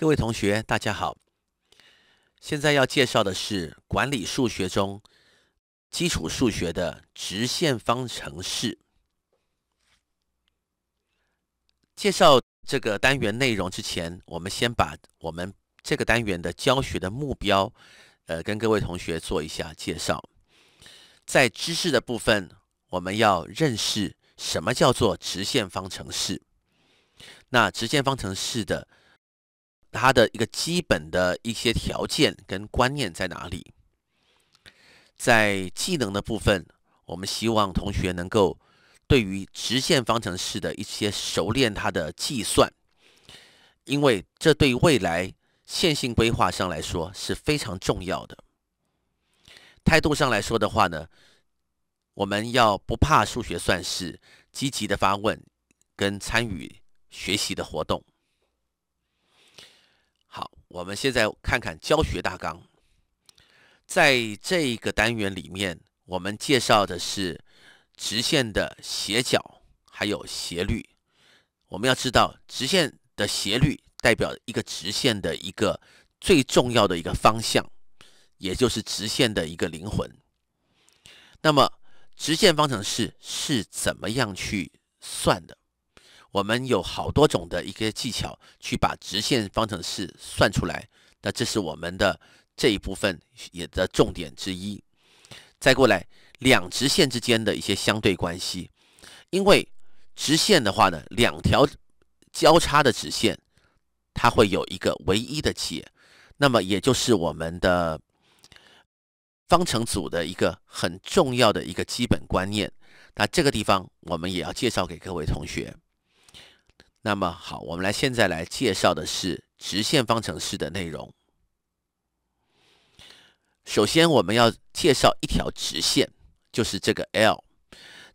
各位同学，大家好。现在要介绍的是管理数学中基础数学的直线方程式。介绍这个单元内容之前，我们先把我们这个单元的教学的目标，呃，跟各位同学做一下介绍。在知识的部分，我们要认识什么叫做直线方程式。那直线方程式的它的一个基本的一些条件跟观念在哪里？在技能的部分，我们希望同学能够对于直线方程式的一些熟练，它的计算，因为这对未来线性规划上来说是非常重要的。态度上来说的话呢，我们要不怕数学算式，积极的发问跟参与学习的活动。我们现在看看教学大纲，在这一个单元里面，我们介绍的是直线的斜角还有斜率。我们要知道，直线的斜率代表一个直线的一个最重要的一个方向，也就是直线的一个灵魂。那么，直线方程式是怎么样去算的？我们有好多种的一个技巧去把直线方程式算出来，那这是我们的这一部分也的重点之一。再过来，两直线之间的一些相对关系，因为直线的话呢，两条交叉的直线，它会有一个唯一的解，那么也就是我们的方程组的一个很重要的一个基本观念。那这个地方我们也要介绍给各位同学。那么好，我们来现在来介绍的是直线方程式的内容。首先，我们要介绍一条直线，就是这个 l，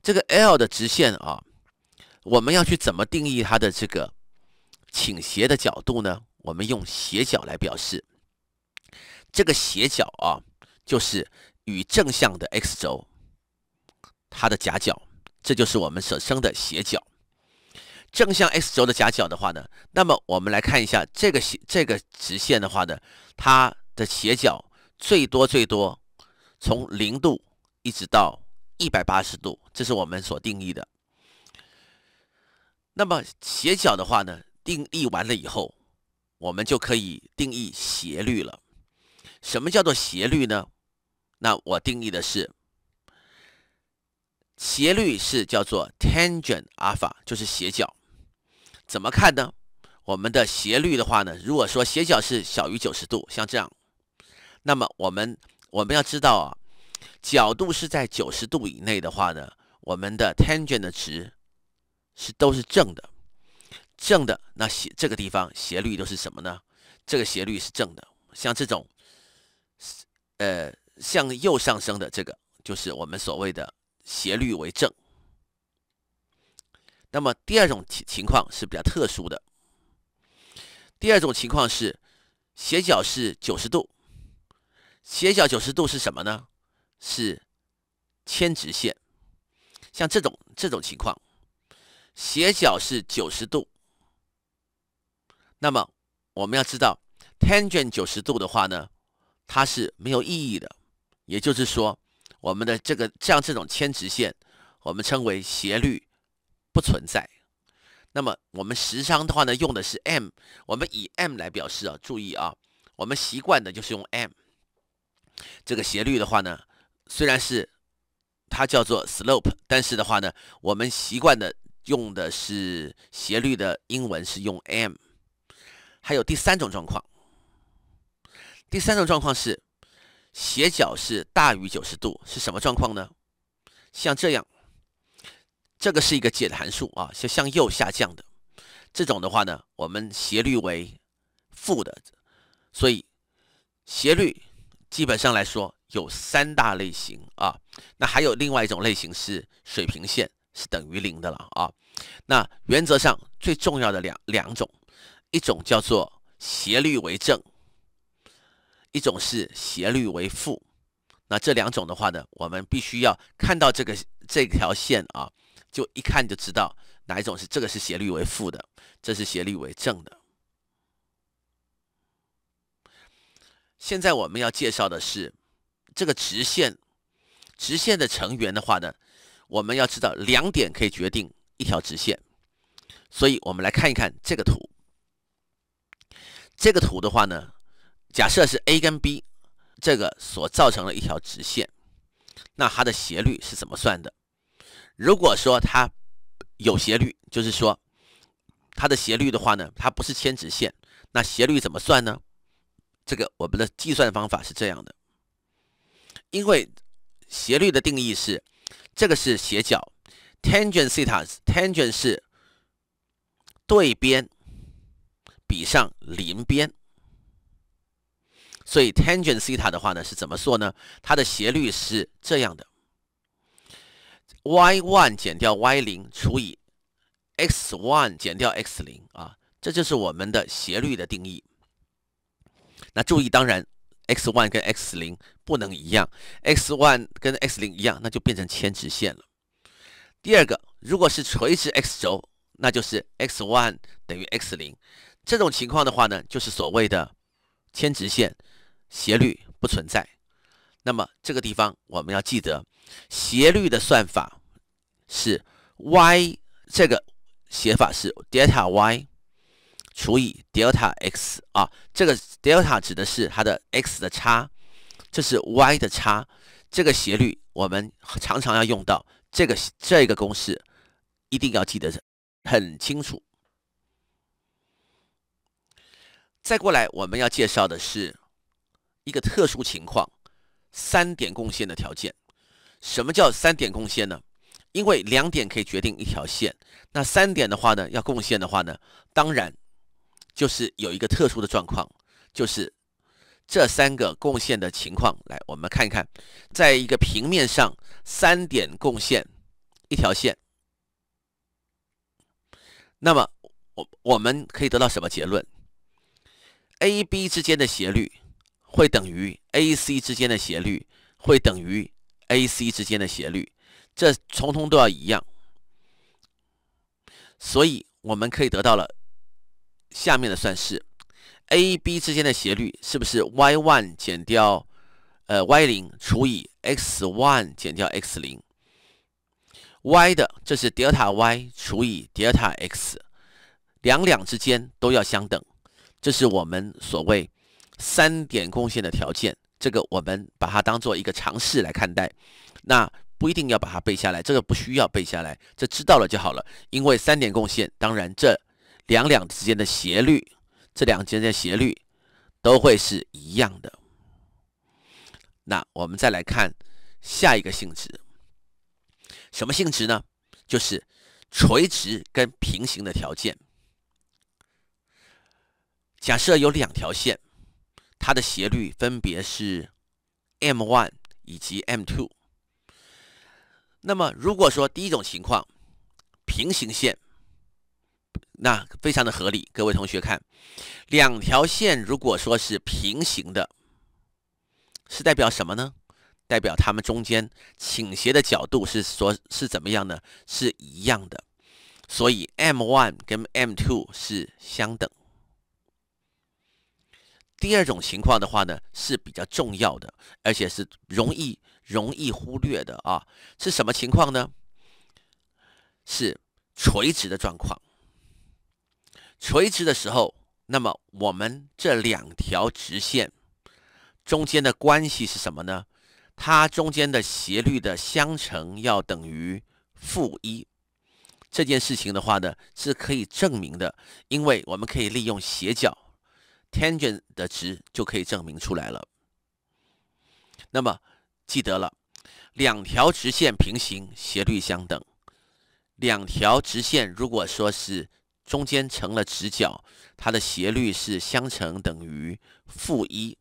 这个 l 的直线啊，我们要去怎么定义它的这个倾斜的角度呢？我们用斜角来表示。这个斜角啊，就是与正向的 x 轴它的夹角，这就是我们所称的斜角。正向 x 轴的夹角的话呢，那么我们来看一下这个斜这个直线的话呢，它的斜角最多最多从零度一直到一百八十度，这是我们所定义的。那么斜角的话呢，定义完了以后，我们就可以定义斜率了。什么叫做斜率呢？那我定义的是斜率是叫做 tangent alpha，就是斜角。怎么看呢？我们的斜率的话呢，如果说斜角是小于九十度，像这样，那么我们我们要知道啊，角度是在九十度以内的话呢，我们的 tangent 的值是都是正的，正的那斜这个地方斜率都是什么呢？这个斜率是正的，像这种，呃，向右上升的这个就是我们所谓的斜率为正。那么第二种情情况是比较特殊的。第二种情况是斜角是九十度，斜角九十度是什么呢？是铅直线，像这种这种情况，斜角是九十度。那么我们要知道，tangent 九十度的话呢，它是没有意义的。也就是说，我们的这个像这种铅直线，我们称为斜率。不存在。那么我们时章的话呢，用的是 m，我们以 m 来表示啊。注意啊，我们习惯的就是用 m。这个斜率的话呢，虽然是它叫做 slope，但是的话呢，我们习惯的用的是斜率的英文是用 m。还有第三种状况，第三种状况是斜角是大于九十度，是什么状况呢？像这样。这个是一个减函数啊，是向右下降的。这种的话呢，我们斜率为负的，所以斜率基本上来说有三大类型啊。那还有另外一种类型是水平线，是等于零的了啊。那原则上最重要的两两种，一种叫做斜率为正，一种是斜率为负。那这两种的话呢，我们必须要看到这个这条线啊。就一看就知道哪一种是这个是斜率为负的，这是斜率为正的。现在我们要介绍的是这个直线，直线的成员的话呢，我们要知道两点可以决定一条直线。所以，我们来看一看这个图，这个图的话呢，假设是 A 跟 B 这个所造成了一条直线，那它的斜率是怎么算的？如果说它有斜率，就是说它的斜率的话呢，它不是千直线，那斜率怎么算呢？这个我们的计算方法是这样的，因为斜率的定义是，这个是斜角，tangent theta，tangent 是对边比上邻边，所以 tangent theta 的话呢是怎么做呢？它的斜率是这样的。y one 减掉 y 零除以 x one 减掉 x 零啊，这就是我们的斜率的定义。那注意，当然 x one 跟 x 零不能一样，x one 跟 x 零一样，那就变成铅直线了。第二个，如果是垂直 x 轴，那就是 x one 等于 x 零，这种情况的话呢，就是所谓的铅直线，斜率不存在。那么这个地方我们要记得，斜率的算法是 y 这个写法是 delta y 除以 delta x 啊，这个 delta 指的是它的 x 的差，这是 y 的差，这个斜率我们常常要用到这个这个公式，一定要记得很清楚。再过来我们要介绍的是一个特殊情况。三点共线的条件，什么叫三点共线呢？因为两点可以决定一条线，那三点的话呢，要共线的话呢，当然就是有一个特殊的状况，就是这三个共线的情况。来，我们看一看，在一个平面上，三点共线，一条线。那么我我们可以得到什么结论？A、B 之间的斜率。会等于 AC 之间的斜率，会等于 AC 之间的斜率，这从通都要一样，所以我们可以得到了下面的算式，AB 之间的斜率是不是 y1 减掉呃 y0 除以 x1 减掉 x0，y 的这是 delta y 除以 delta x，两两之间都要相等，这是我们所谓。三点共线的条件，这个我们把它当做一个尝试来看待，那不一定要把它背下来，这个不需要背下来，这知道了就好了。因为三点共线，当然这两两之间的斜率，这两之间的斜率都会是一样的。那我们再来看下一个性质，什么性质呢？就是垂直跟平行的条件。假设有两条线。它的斜率分别是 m one 以及 m two。那么，如果说第一种情况平行线，那非常的合理。各位同学看，两条线如果说是平行的，是代表什么呢？代表它们中间倾斜的角度是说是怎么样呢？是一样的，所以 m one 跟 m two 是相等。第二种情况的话呢是比较重要的，而且是容易容易忽略的啊。是什么情况呢？是垂直的状况。垂直的时候，那么我们这两条直线中间的关系是什么呢？它中间的斜率的相乘要等于负一。这件事情的话呢是可以证明的，因为我们可以利用斜角。tangent 的值就可以证明出来了。那么记得了，两条直线平行，斜率相等；两条直线如果说是中间成了直角，它的斜率是相乘等于负一。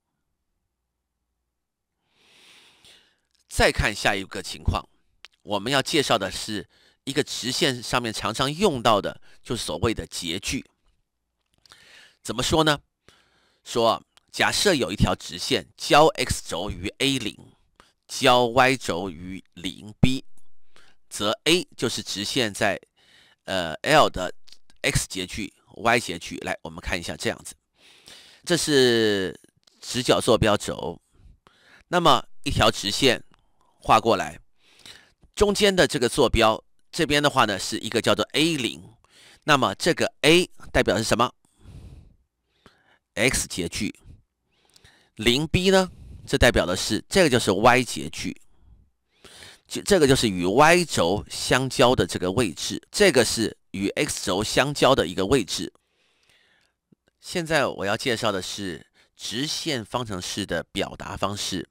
再看下一个情况，我们要介绍的是一个直线上面常常用到的，就是所谓的截距。怎么说呢？说，假设有一条直线交 x 轴于 A 零，交 y 轴于零 b，则 a 就是直线在，呃 l 的 x 截距、y 截距。来，我们看一下这样子，这是直角坐标轴，那么一条直线画过来，中间的这个坐标这边的话呢是一个叫做 A 零，那么这个 a 代表是什么？x 截距，零 b 呢？这代表的是这个就是 y 截距，就这个就是与 y 轴相交的这个位置，这个是与 x 轴相交的一个位置。现在我要介绍的是直线方程式的表达方式。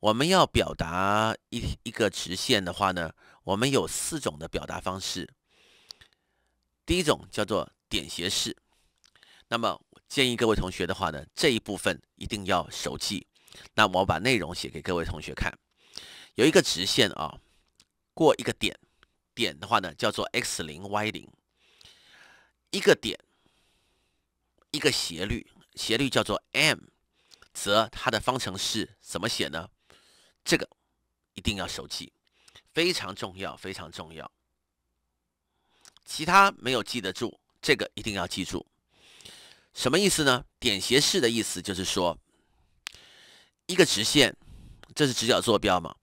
我们要表达一一个直线的话呢，我们有四种的表达方式。第一种叫做点斜式。那么建议各位同学的话呢，这一部分一定要熟记。那我把内容写给各位同学看。有一个直线啊，过一个点，点的话呢叫做 (x0,y0)，一个点，一个斜率，斜率叫做 m，则它的方程式怎么写呢？这个一定要熟记，非常重要，非常重要。其他没有记得住，这个一定要记住。什么意思呢？点斜式的意思就是说，一个直线，这是直角坐标嘛，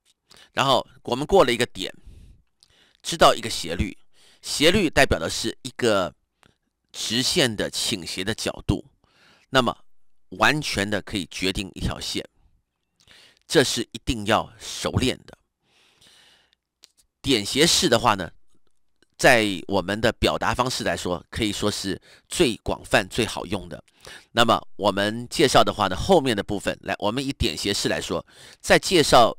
然后我们过了一个点，知道一个斜率，斜率代表的是一个直线的倾斜的角度，那么完全的可以决定一条线，这是一定要熟练的。点斜式的话呢？在我们的表达方式来说，可以说是最广泛、最好用的。那么我们介绍的话呢，后面的部分来，我们以点斜式来说，在介绍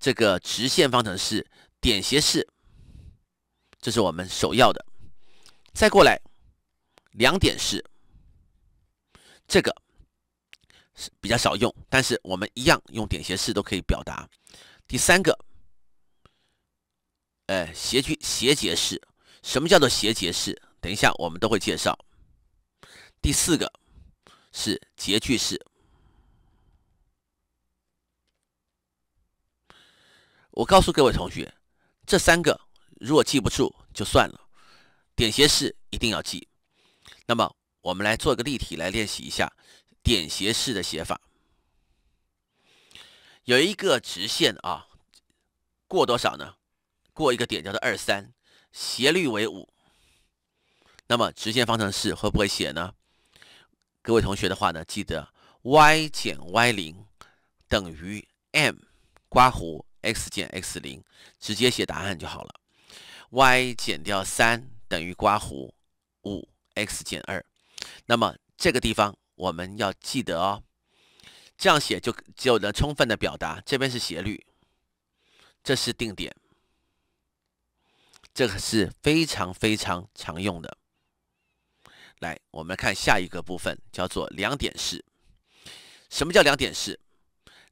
这个直线方程式，点斜式，这是我们首要的。再过来，两点式，这个是比较少用，但是我们一样用点斜式都可以表达。第三个。哎，斜距斜截式，什么叫做斜截式？等一下，我们都会介绍。第四个是截距式。我告诉各位同学，这三个如果记不住就算了，点斜式一定要记。那么，我们来做个例题来练习一下点斜式的写法。有一个直线啊，过多少呢？过一个点叫做二三，斜率为五，那么直线方程式会不会写呢？各位同学的话呢，记得 y 减 y 零等于 m 刮弧 x 减 x 零，直接写答案就好了。y 减掉三等于刮弧五 x 减二，那么这个地方我们要记得哦，这样写就就能充分的表达，这边是斜率，这是定点。这个是非常非常常用的。来，我们看下一个部分，叫做两点式。什么叫两点式？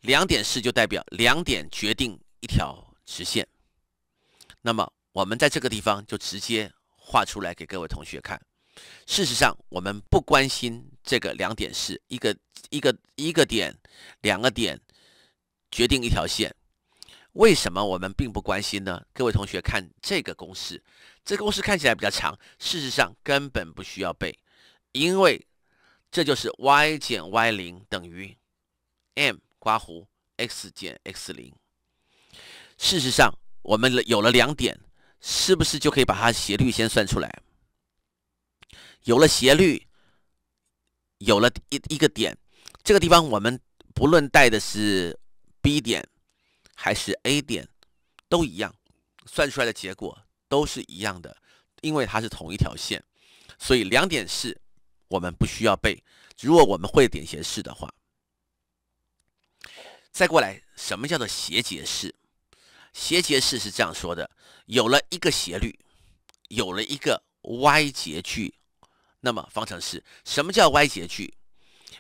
两点式就代表两点决定一条直线。那么，我们在这个地方就直接画出来给各位同学看。事实上，我们不关心这个两点式，一个一个一个点，两个点决定一条线。为什么我们并不关心呢？各位同学看这个公式，这个公式看起来比较长，事实上根本不需要背，因为这就是 y 减 y 零等于 m 刮弧 x 减 x 零。事实上，我们有了两点，是不是就可以把它斜率先算出来？有了斜率，有了一一个点，这个地方我们不论带的是 B 点。还是 A 点，都一样，算出来的结果都是一样的，因为它是同一条线，所以两点式我们不需要背，如果我们会点斜式的话，再过来，什么叫做斜截式？斜截式是这样说的：有了一个斜率，有了一个 y 截距，那么方程式什么叫 y 截距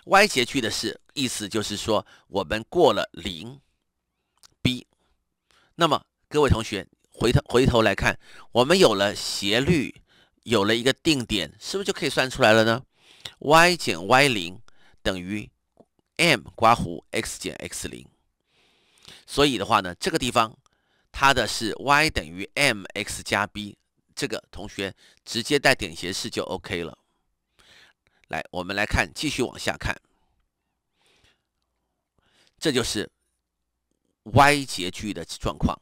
？y 截距的是意思就是说我们过了零。b，那么各位同学回头回头来看，我们有了斜率，有了一个定点，是不是就可以算出来了呢？y 减 y 零等于 m 刮弧 x 减 x 零，所以的话呢，这个地方它的是 y 等于 mx 加 b，这个同学直接带点斜式就 OK 了。来，我们来看，继续往下看，这就是。y 截距的状况，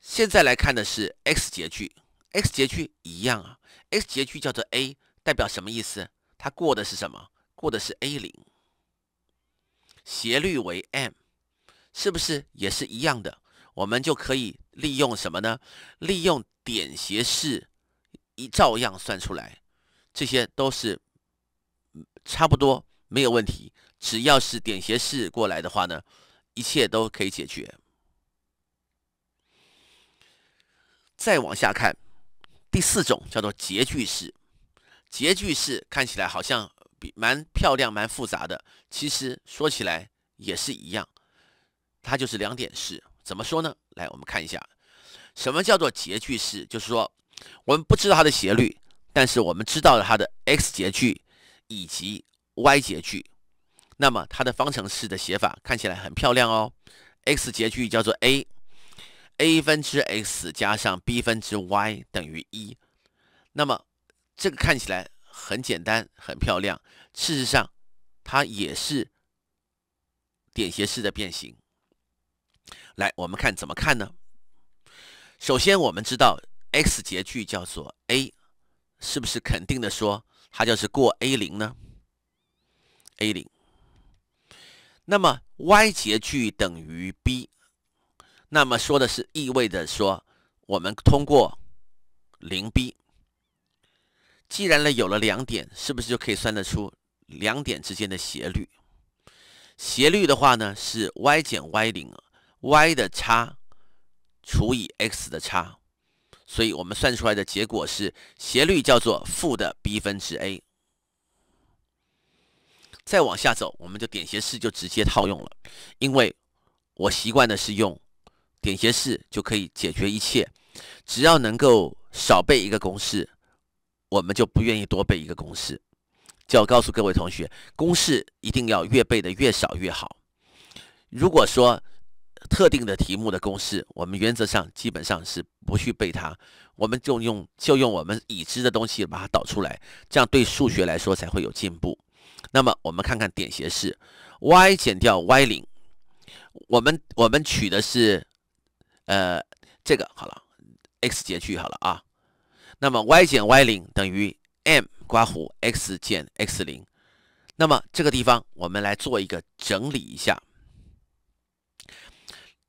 现在来看的是 x 截距，x 截距一样啊。x 截距叫做 a，代表什么意思？它过的是什么？过的是 a 零，斜率为 m，是不是也是一样的？我们就可以利用什么呢？利用点斜式，一照样算出来，这些都是差不多没有问题。只要是点斜式过来的话呢，一切都可以解决。再往下看，第四种叫做截距式。截距式看起来好像比蛮漂亮、蛮复杂的，其实说起来也是一样，它就是两点式。怎么说呢？来，我们看一下什么叫做截距式，就是说我们不知道它的斜率，但是我们知道了它的 x 截距以及 y 截距。那么它的方程式的写法看起来很漂亮哦，x 截距叫做 a，a 分之 x 加上 b 分之 y 等于一，那么这个看起来很简单很漂亮，事实上它也是点斜式的变形。来，我们看怎么看呢？首先我们知道 x 截距叫做 a，是不是肯定的说它就是过 a 零呢？a 零。那么 y 截距等于 b，那么说的是意味着说，我们通过零 b，既然呢有了两点，是不是就可以算得出两点之间的斜率？斜率的话呢是 y 减 y 零，y 的差除以 x 的差，所以我们算出来的结果是斜率叫做负的 b 分之 a。再往下走，我们就点斜式就直接套用了，因为我习惯的是用点斜式就可以解决一切，只要能够少背一个公式，我们就不愿意多背一个公式。就要告诉各位同学，公式一定要越背的越少越好。如果说特定的题目的公式，我们原则上基本上是不去背它，我们就用就用我们已知的东西把它导出来，这样对数学来说才会有进步。那么我们看看点斜式，y 减掉 y 零，我们我们取的是，呃，这个好了，x 减去好了啊，那么 y 减 y 零等于 m 刮弧 x 减 x 零，那么这个地方我们来做一个整理一下，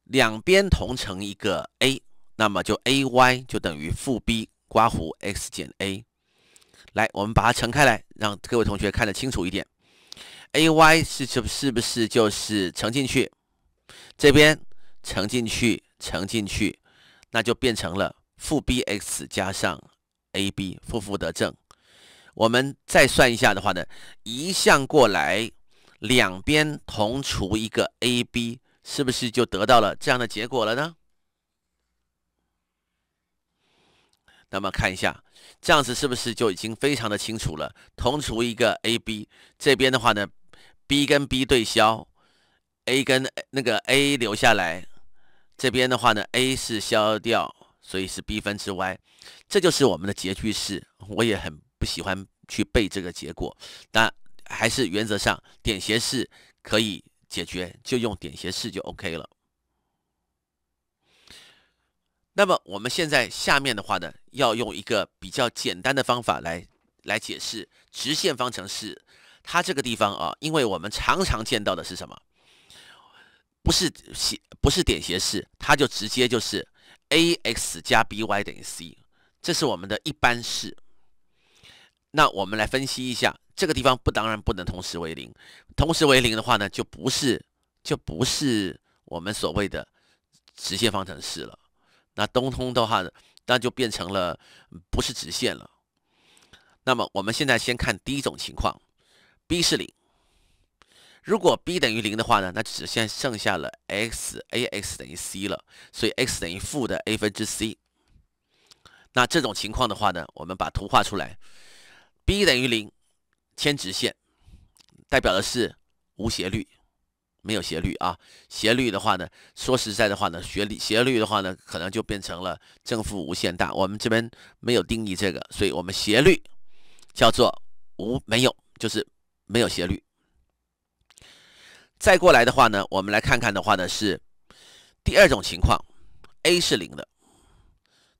两边同乘一个 a，那么就 a y 就等于负 b 刮弧 x 减 a。来，我们把它乘开来，让各位同学看得清楚一点。ay 是是是不是就是乘进去，这边乘进去，乘进去，那就变成了负 bx 加上 ab，负负得正。我们再算一下的话呢，移项过来，两边同除一个 ab，是不是就得到了这样的结果了呢？那么看一下，这样子是不是就已经非常的清楚了？同除一个 a b，这边的话呢，b 跟 b 对消，a 跟那个 a 留下来，这边的话呢，a 是消掉，所以是 b 分之 y，这就是我们的截距式。我也很不喜欢去背这个结果，但还是原则上点斜式可以解决，就用点斜式就 OK 了。那么我们现在下面的话呢，要用一个比较简单的方法来来解释直线方程式。它这个地方啊，因为我们常常见到的是什么？不是斜不是点斜式，它就直接就是 a x 加 b y 等于 c，这是我们的一般式。那我们来分析一下，这个地方不当然不能同时为零，同时为零的话呢，就不是就不是我们所谓的直线方程式了。那东通的话呢，那就变成了不是直线了。那么我们现在先看第一种情况，b 是零。如果 b 等于零的话呢，那只剩剩下了 x a x 等于 c 了，所以 x 等于负的 a 分之 c。那这种情况的话呢，我们把图画出来，b 等于零，牵直线，代表的是无斜率。没有斜率啊，斜率的话呢，说实在的话呢，斜率斜率的话呢，可能就变成了正负无限大。我们这边没有定义这个，所以我们斜率叫做无，没有就是没有斜率。再过来的话呢，我们来看看的话呢是第二种情况，a 是零的，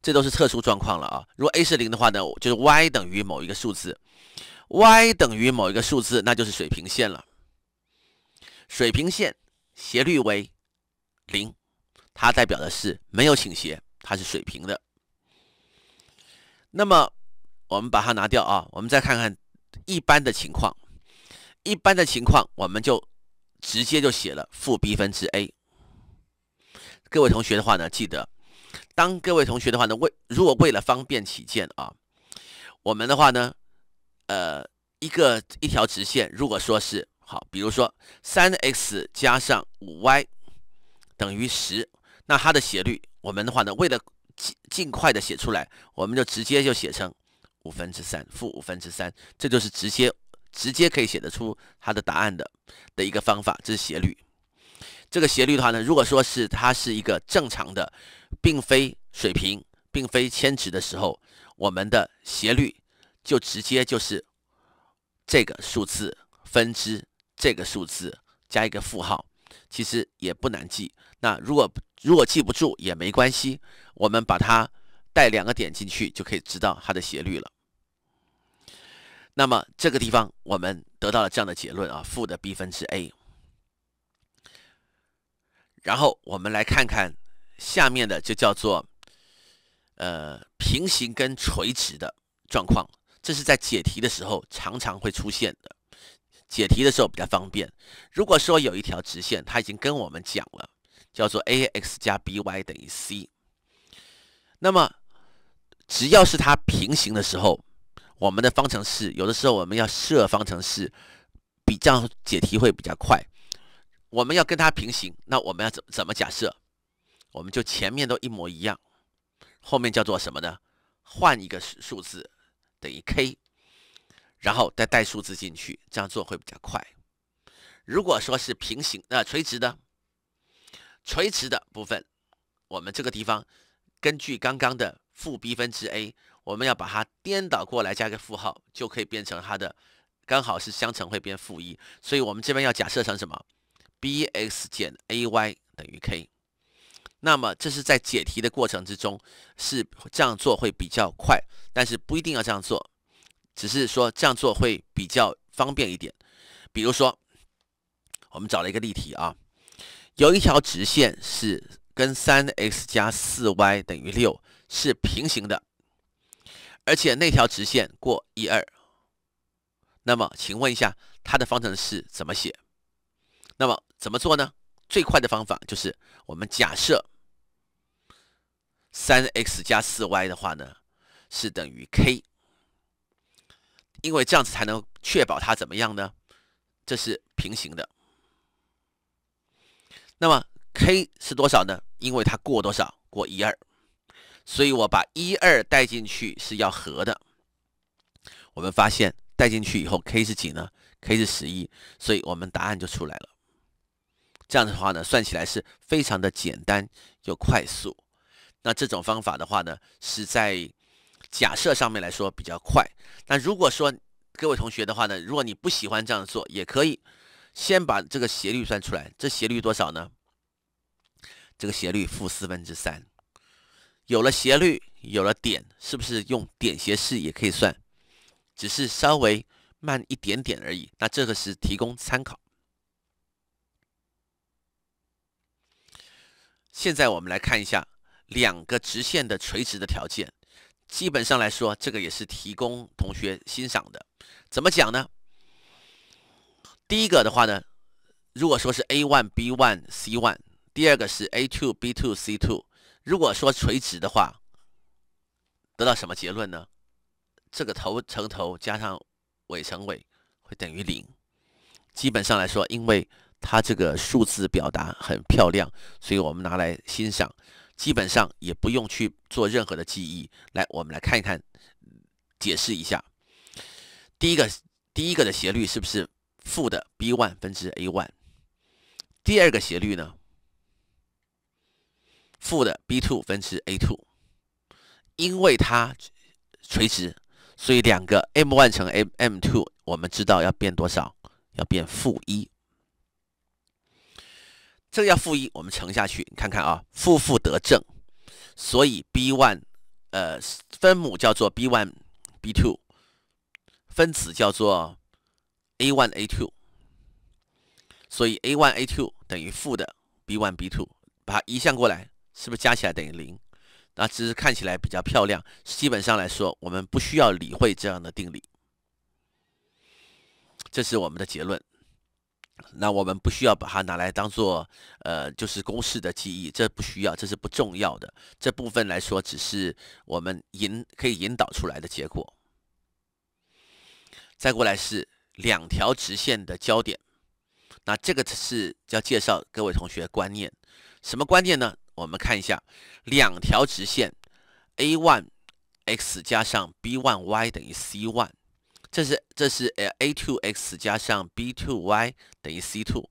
这都是特殊状况了啊。如果 a 是零的话呢，就是 y 等于某一个数字，y 等于某一个数字，那就是水平线了。水平线斜率为零，它代表的是没有倾斜，它是水平的。那么我们把它拿掉啊，我们再看看一般的情况。一般的情况，我们就直接就写了负 b 分之 a。各位同学的话呢，记得，当各位同学的话呢，为如果为了方便起见啊，我们的话呢，呃，一个一条直线，如果说是。好，比如说三 x 加上五 y 等于十，那它的斜率，我们的话呢，为了尽尽快的写出来，我们就直接就写成五分之三，负五分之三，这就是直接直接可以写得出它的答案的的一个方法。这是斜率，这个斜率的话呢，如果说是它是一个正常的，并非水平，并非铅直的时候，我们的斜率就直接就是这个数字分之。这个数字加一个负号，其实也不难记。那如果如果记不住也没关系，我们把它带两个点进去，就可以知道它的斜率了。那么这个地方我们得到了这样的结论啊，负的 b 分之 a。然后我们来看看下面的，就叫做呃平行跟垂直的状况，这是在解题的时候常常会出现的。解题的时候比较方便。如果说有一条直线，它已经跟我们讲了，叫做 a x 加 b y 等于 c，那么只要是它平行的时候，我们的方程式有的时候我们要设方程式，比较解题会比较快。我们要跟它平行，那我们要怎怎么假设？我们就前面都一模一样，后面叫做什么呢？换一个数数字等于 k。然后再带数字进去，这样做会比较快。如果说是平行，那垂直的，垂直的部分，我们这个地方根据刚刚的负 b 分之 a，我们要把它颠倒过来，加个负号，就可以变成它的，刚好是相乘会变负一，所以我们这边要假设成什么？bx 减 ay 等于 k。那么这是在解题的过程之中是这样做会比较快，但是不一定要这样做。只是说这样做会比较方便一点，比如说，我们找了一个例题啊，有一条直线是跟三 x 加四 y 等于六是平行的，而且那条直线过一二，那么请问一下它的方程式怎么写？那么怎么做呢？最快的方法就是我们假设三 x 加四 y 的话呢是等于 k。因为这样子才能确保它怎么样呢？这是平行的。那么 k 是多少呢？因为它过多少？过一二，所以我把一二代进去是要和的。我们发现代进去以后，k 是几呢？k 是十一，所以我们答案就出来了。这样的话呢，算起来是非常的简单又快速。那这种方法的话呢，是在。假设上面来说比较快，那如果说各位同学的话呢，如果你不喜欢这样做，也可以先把这个斜率算出来。这斜率多少呢？这个斜率负四分之三。有了斜率，有了点，是不是用点斜式也可以算？只是稍微慢一点点而已。那这个是提供参考。现在我们来看一下两个直线的垂直的条件。基本上来说，这个也是提供同学欣赏的。怎么讲呢？第一个的话呢，如果说是 a one、b one、c one；第二个是 a two、b two、c two。如果说垂直的话，得到什么结论呢？这个头乘头加上尾乘尾会等于零。基本上来说，因为它这个数字表达很漂亮，所以我们拿来欣赏。基本上也不用去做任何的记忆。来，我们来看一看，解释一下。第一个，第一个的斜率是不是负的 b1 分之 a1？第二个斜率呢？负的 b2 分之 a2。因为它垂直，所以两个 m1 乘 m m2，我们知道要变多少？要变负一。这个要负一，我们乘下去，你看看啊，负负得正，所以 b one 呃分母叫做 b one b two，分子叫做 a one a two，所以 a one a two 等于负的 b one b two，把它移项过来，是不是加起来等于零？那只是看起来比较漂亮，基本上来说，我们不需要理会这样的定理，这是我们的结论。那我们不需要把它拿来当做，呃，就是公式的记忆，这不需要，这是不重要的。这部分来说，只是我们引可以引导出来的结果。再过来是两条直线的交点，那这个是要介绍各位同学观念，什么观念呢？我们看一下，两条直线 a one x 加上 b one y 等于 c one。这是这是呃 a two x 加上 b two y 等于 c two，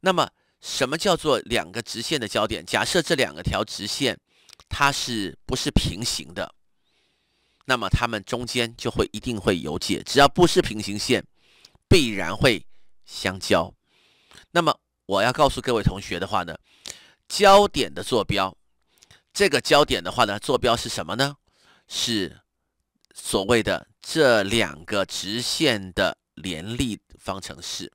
那么什么叫做两个直线的交点？假设这两个条直线，它是不是平行的？那么它们中间就会一定会有解，只要不是平行线，必然会相交。那么我要告诉各位同学的话呢，交点的坐标，这个交点的话呢，坐标是什么呢？是所谓的。这两个直线的联立方程式，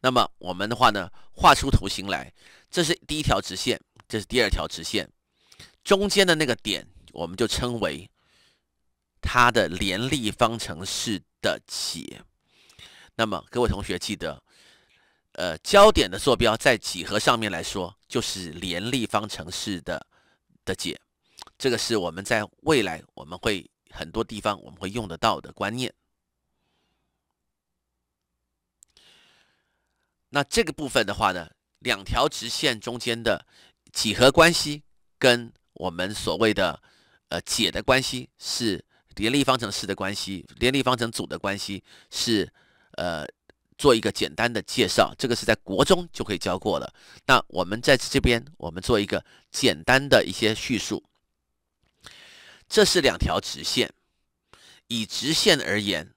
那么我们的话呢，画出图形来，这是第一条直线，这是第二条直线，中间的那个点，我们就称为它的联立方程式的解。那么各位同学记得，呃，交点的坐标在几何上面来说，就是联立方程式的的解。这个是我们在未来我们会。很多地方我们会用得到的观念。那这个部分的话呢，两条直线中间的几何关系跟我们所谓的呃解的关系是联立方程式的关系，联立方程组的关系是呃做一个简单的介绍。这个是在国中就可以教过的。那我们在这边我们做一个简单的一些叙述。这是两条直线。以直线而言，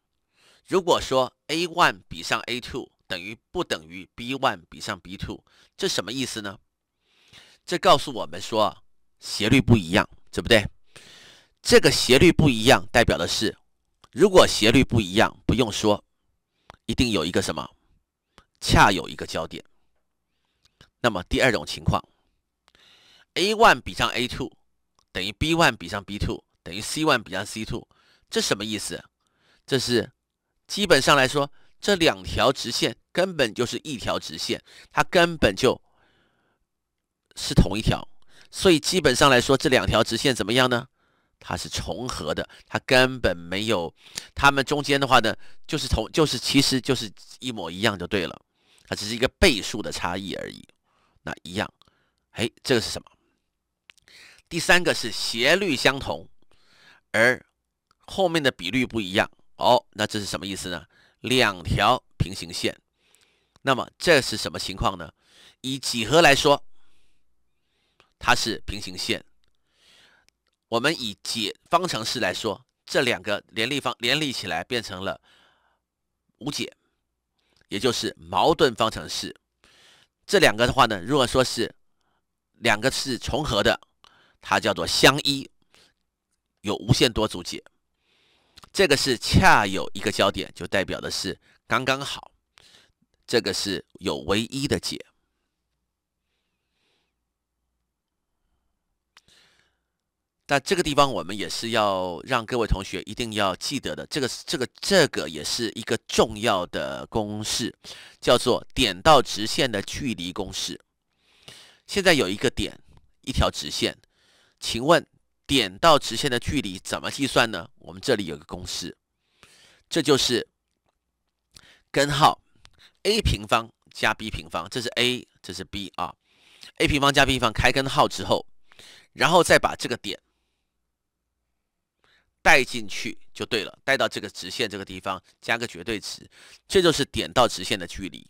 如果说 a one 比上 a two 等于不等于 b one 比上 b two，这什么意思呢？这告诉我们说斜率不一样，对不对？这个斜率不一样代表的是，如果斜率不一样，不用说，一定有一个什么，恰有一个交点。那么第二种情况，a one 比上 a two 等于 b one 比上 b two。等于 c one 比上 c two，这什么意思？这是基本上来说，这两条直线根本就是一条直线，它根本就是同一条。所以基本上来说，这两条直线怎么样呢？它是重合的，它根本没有。它们中间的话呢，就是同，就是其实就是一模一样就对了，它只是一个倍数的差异而已。那一样，哎，这个是什么？第三个是斜率相同。而后面的比率不一样，哦，那这是什么意思呢？两条平行线，那么这是什么情况呢？以几何来说，它是平行线。我们以解方程式来说，这两个联立方联立起来变成了无解，也就是矛盾方程式。这两个的话呢，如果说是两个是重合的，它叫做相依。有无限多组解，这个是恰有一个交点，就代表的是刚刚好，这个是有唯一的解。但这个地方我们也是要让各位同学一定要记得的，这个、这个、这个也是一个重要的公式，叫做点到直线的距离公式。现在有一个点，一条直线，请问？点到直线的距离怎么计算呢？我们这里有个公式，这就是根号 a 平方加 b 平方，这是 a，这是 b 啊，a 平方加 b 平方开根号之后，然后再把这个点带进去就对了，带到这个直线这个地方加个绝对值，这就是点到直线的距离，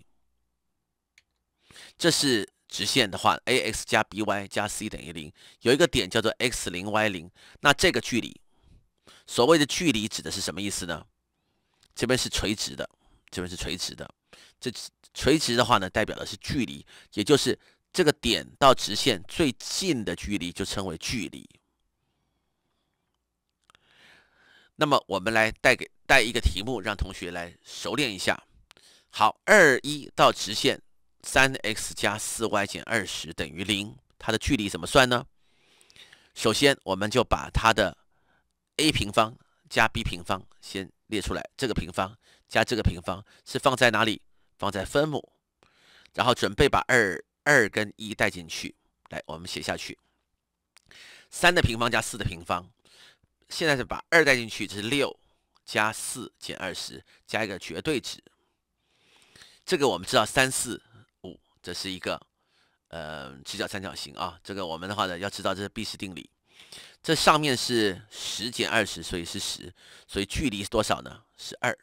这是。直线的话，a x 加 b y 加 c 等于零，有一个点叫做 x 零 y 零，那这个距离，所谓的距离指的是什么意思呢？这边是垂直的，这边是垂直的，这垂直的话呢，代表的是距离，也就是这个点到直线最近的距离就称为距离。那么我们来带给带一个题目，让同学来熟练一下。好，二一到直线。三 x 加四 y 减二十等于零，它的距离怎么算呢？首先，我们就把它的 a 平方加 b 平方先列出来，这个平方加这个平方是放在哪里？放在分母。然后准备把二二跟一带进去。来，我们写下去。三的平方加四的平方，现在是把二带进去，这是六加四减二十加一个绝对值。这个我们知道，三四。这是一个呃直角三角形啊，这个我们的话呢要知道这是毕氏定理，这上面是十减二十，所以是十，所以距离是多少呢？是二。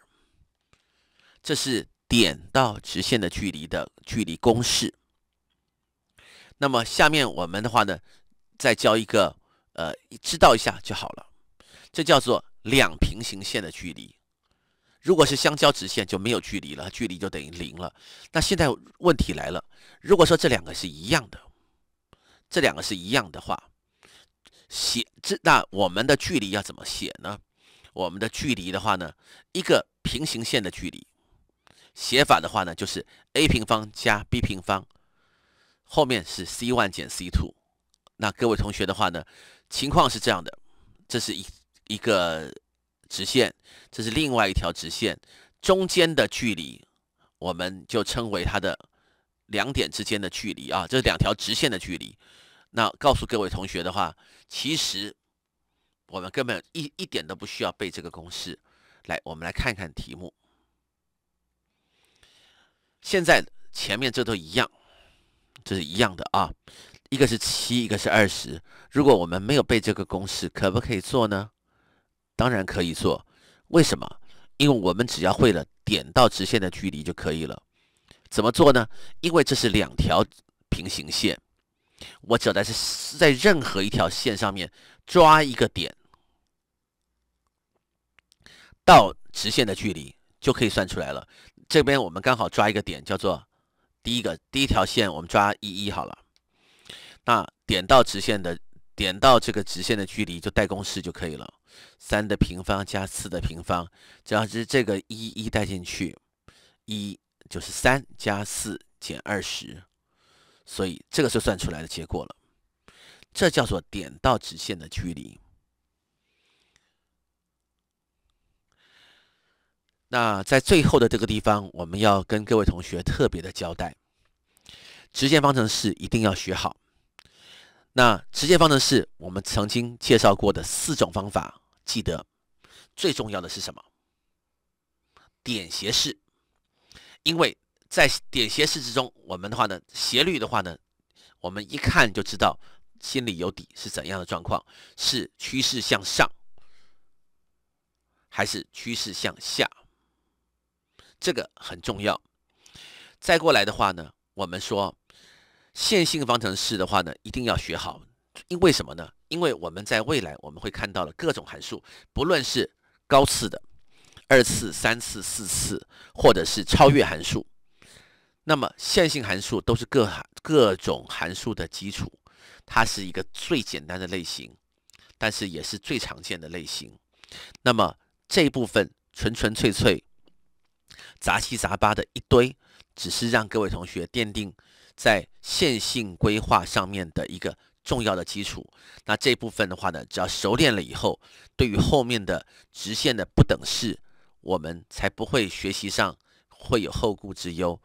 这是点到直线的距离的距离公式。那么下面我们的话呢再教一个呃知道一下就好了，这叫做两平行线的距离。如果是相交直线就没有距离了，距离就等于零了。那现在问题来了，如果说这两个是一样的，这两个是一样的话，写这那我们的距离要怎么写呢？我们的距离的话呢，一个平行线的距离写法的话呢，就是 a 平方加 b 平方，后面是 c one 减 c two。那各位同学的话呢，情况是这样的，这是一一个。直线，这是另外一条直线，中间的距离，我们就称为它的两点之间的距离啊，这是两条直线的距离。那告诉各位同学的话，其实我们根本一一点都不需要背这个公式。来，我们来看看题目。现在前面这都一样，这是一样的啊，一个是七，一个是二十。如果我们没有背这个公式，可不可以做呢？当然可以做，为什么？因为我们只要会了点到直线的距离就可以了。怎么做呢？因为这是两条平行线，我只要在在任何一条线上面抓一个点，到直线的距离就可以算出来了。这边我们刚好抓一个点，叫做第一个第一条线，我们抓一一好了。那点到直线的点到这个直线的距离，就代公式就可以了。三的平方加四的平方，只要是这个一一带进去，一就是三加四减二十，所以这个是算出来的结果了。这叫做点到直线的距离。那在最后的这个地方，我们要跟各位同学特别的交代，直线方程式一定要学好。那直线方程式我们曾经介绍过的四种方法。记得最重要的是什么？点斜式，因为在点斜式之中，我们的话呢，斜率的话呢，我们一看就知道，心里有底是怎样的状况，是趋势向上还是趋势向下，这个很重要。再过来的话呢，我们说线性方程式的话呢，一定要学好，因为什么呢？因为我们在未来我们会看到了各种函数，不论是高次的、二次、三次、四次，或者是超越函数，那么线性函数都是各各种函数的基础，它是一个最简单的类型，但是也是最常见的类型。那么这一部分纯纯粹粹杂七杂八的一堆，只是让各位同学奠定在线性规划上面的一个。重要的基础，那这部分的话呢，只要熟练了以后，对于后面的直线的不等式，我们才不会学习上会有后顾之忧。